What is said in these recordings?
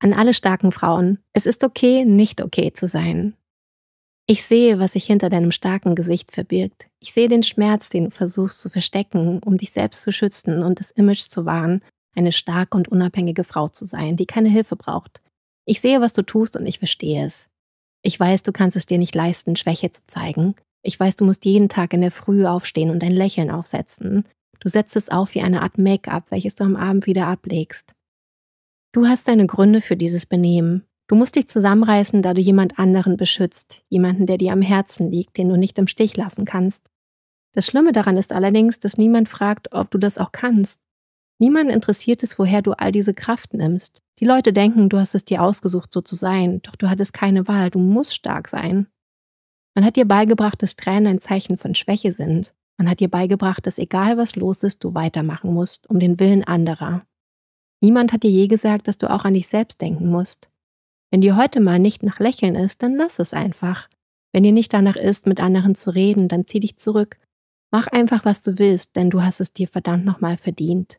An alle starken Frauen. Es ist okay, nicht okay zu sein. Ich sehe, was sich hinter deinem starken Gesicht verbirgt. Ich sehe den Schmerz, den du versuchst zu verstecken, um dich selbst zu schützen und das Image zu wahren, eine starke und unabhängige Frau zu sein, die keine Hilfe braucht. Ich sehe, was du tust und ich verstehe es. Ich weiß, du kannst es dir nicht leisten, Schwäche zu zeigen. Ich weiß, du musst jeden Tag in der Früh aufstehen und ein Lächeln aufsetzen. Du setzt es auf wie eine Art Make-up, welches du am Abend wieder ablegst. Du hast deine Gründe für dieses Benehmen. Du musst dich zusammenreißen, da du jemand anderen beschützt, jemanden, der dir am Herzen liegt, den du nicht im Stich lassen kannst. Das Schlimme daran ist allerdings, dass niemand fragt, ob du das auch kannst. Niemand interessiert es, woher du all diese Kraft nimmst. Die Leute denken, du hast es dir ausgesucht, so zu sein, doch du hattest keine Wahl, du musst stark sein. Man hat dir beigebracht, dass Tränen ein Zeichen von Schwäche sind. Man hat dir beigebracht, dass egal was los ist, du weitermachen musst, um den Willen anderer. Niemand hat dir je gesagt, dass du auch an dich selbst denken musst. Wenn dir heute mal nicht nach Lächeln ist, dann lass es einfach. Wenn dir nicht danach ist, mit anderen zu reden, dann zieh dich zurück. Mach einfach, was du willst, denn du hast es dir verdammt nochmal verdient.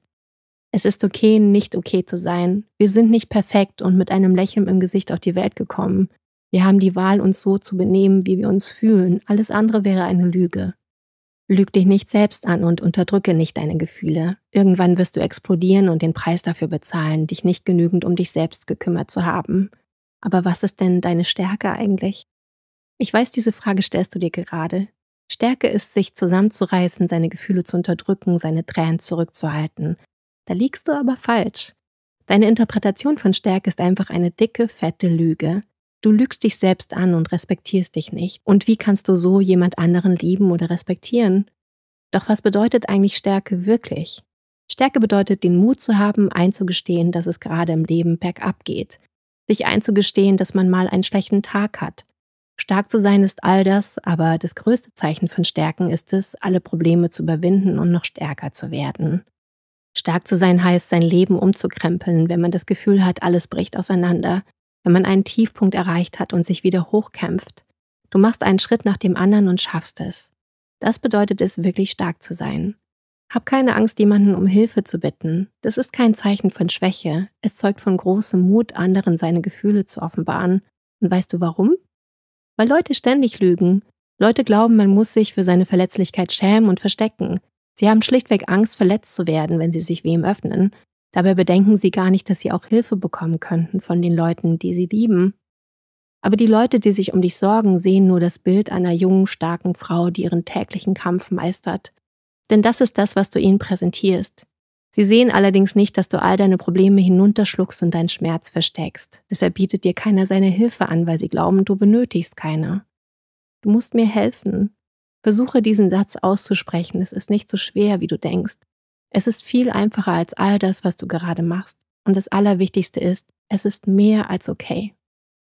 Es ist okay, nicht okay zu sein. Wir sind nicht perfekt und mit einem Lächeln im Gesicht auf die Welt gekommen. Wir haben die Wahl, uns so zu benehmen, wie wir uns fühlen. Alles andere wäre eine Lüge. Lüg dich nicht selbst an und unterdrücke nicht deine Gefühle. Irgendwann wirst du explodieren und den Preis dafür bezahlen, dich nicht genügend um dich selbst gekümmert zu haben. Aber was ist denn deine Stärke eigentlich? Ich weiß, diese Frage stellst du dir gerade. Stärke ist, sich zusammenzureißen, seine Gefühle zu unterdrücken, seine Tränen zurückzuhalten. Da liegst du aber falsch. Deine Interpretation von Stärke ist einfach eine dicke, fette Lüge. Du lügst dich selbst an und respektierst dich nicht. Und wie kannst du so jemand anderen lieben oder respektieren? Doch was bedeutet eigentlich Stärke wirklich? Stärke bedeutet, den Mut zu haben, einzugestehen, dass es gerade im Leben bergab geht. Sich einzugestehen, dass man mal einen schlechten Tag hat. Stark zu sein ist all das, aber das größte Zeichen von Stärken ist es, alle Probleme zu überwinden und noch stärker zu werden. Stark zu sein heißt, sein Leben umzukrempeln, wenn man das Gefühl hat, alles bricht auseinander, wenn man einen Tiefpunkt erreicht hat und sich wieder hochkämpft. Du machst einen Schritt nach dem anderen und schaffst es. Das bedeutet es, wirklich stark zu sein. Hab keine Angst, jemanden um Hilfe zu bitten. Das ist kein Zeichen von Schwäche. Es zeugt von großem Mut, anderen seine Gefühle zu offenbaren. Und weißt du warum? Weil Leute ständig lügen. Leute glauben, man muss sich für seine Verletzlichkeit schämen und verstecken. Sie haben schlichtweg Angst, verletzt zu werden, wenn sie sich wem öffnen. Dabei bedenken sie gar nicht, dass sie auch Hilfe bekommen könnten von den Leuten, die sie lieben. Aber die Leute, die sich um dich sorgen, sehen nur das Bild einer jungen, starken Frau, die ihren täglichen Kampf meistert. Denn das ist das, was du ihnen präsentierst. Sie sehen allerdings nicht, dass du all deine Probleme hinunterschluckst und deinen Schmerz versteckst. Deshalb bietet dir keiner seine Hilfe an, weil sie glauben, du benötigst keine. Du musst mir helfen. Versuche diesen Satz auszusprechen, es ist nicht so schwer, wie du denkst. Es ist viel einfacher als all das, was du gerade machst. Und das Allerwichtigste ist, es ist mehr als okay.